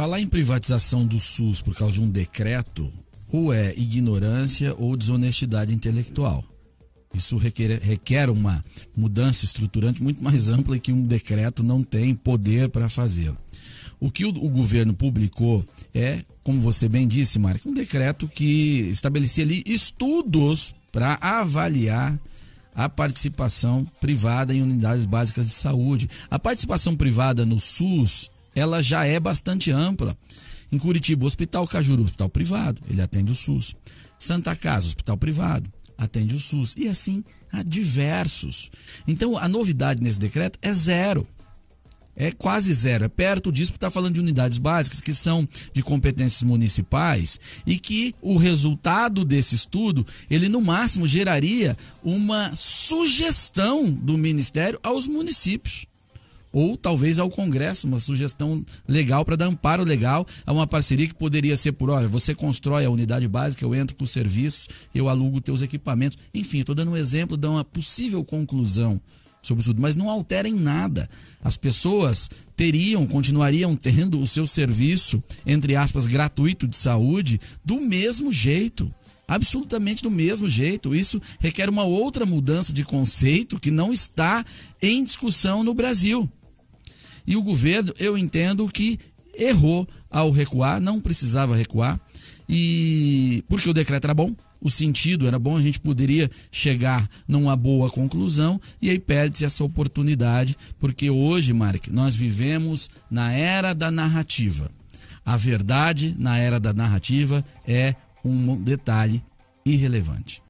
Falar em privatização do SUS por causa de um decreto ou é ignorância ou desonestidade intelectual. Isso requer, requer uma mudança estruturante muito mais ampla que um decreto não tem poder para fazê-lo. O que o, o, governo publicou é, como você bem disse, Marco, um decreto que estabelecia ali estudos para avaliar a participação privada em unidades básicas de saúde. A participação privada no SUS ela já é bastante ampla. Em Curitiba, Hospital Cajuru, hospital privado, ele atende o SUS. Santa Casa, hospital privado, atende o SUS. E assim há diversos. Então, a novidade nesse decreto é zero. É quase zero. É perto disso, porque está falando de unidades básicas que são de competências municipais e que o resultado desse estudo, ele no máximo geraria uma sugestão do Ministério aos municípios ou talvez ao Congresso, uma sugestão legal para dar amparo legal a uma parceria que poderia ser por, olha, você constrói a unidade básica, eu entro com os serviços, eu alugo teus equipamentos. Enfim, estou dando um exemplo de uma possível conclusão sobre tudo, mas não alterem nada. As pessoas teriam, continuariam tendo o seu serviço, entre aspas, gratuito de saúde, do mesmo jeito absolutamente do mesmo jeito. Isso requer uma outra mudança de conceito que não está em discussão no Brasil. E o governo, eu entendo que errou ao recuar, não precisava recuar. E porque o decreto era bom, o sentido era bom, a gente poderia chegar numa boa conclusão e aí perde-se essa oportunidade, porque hoje, Mark, nós vivemos na era da narrativa. A verdade na era da narrativa é um detalhe irrelevante.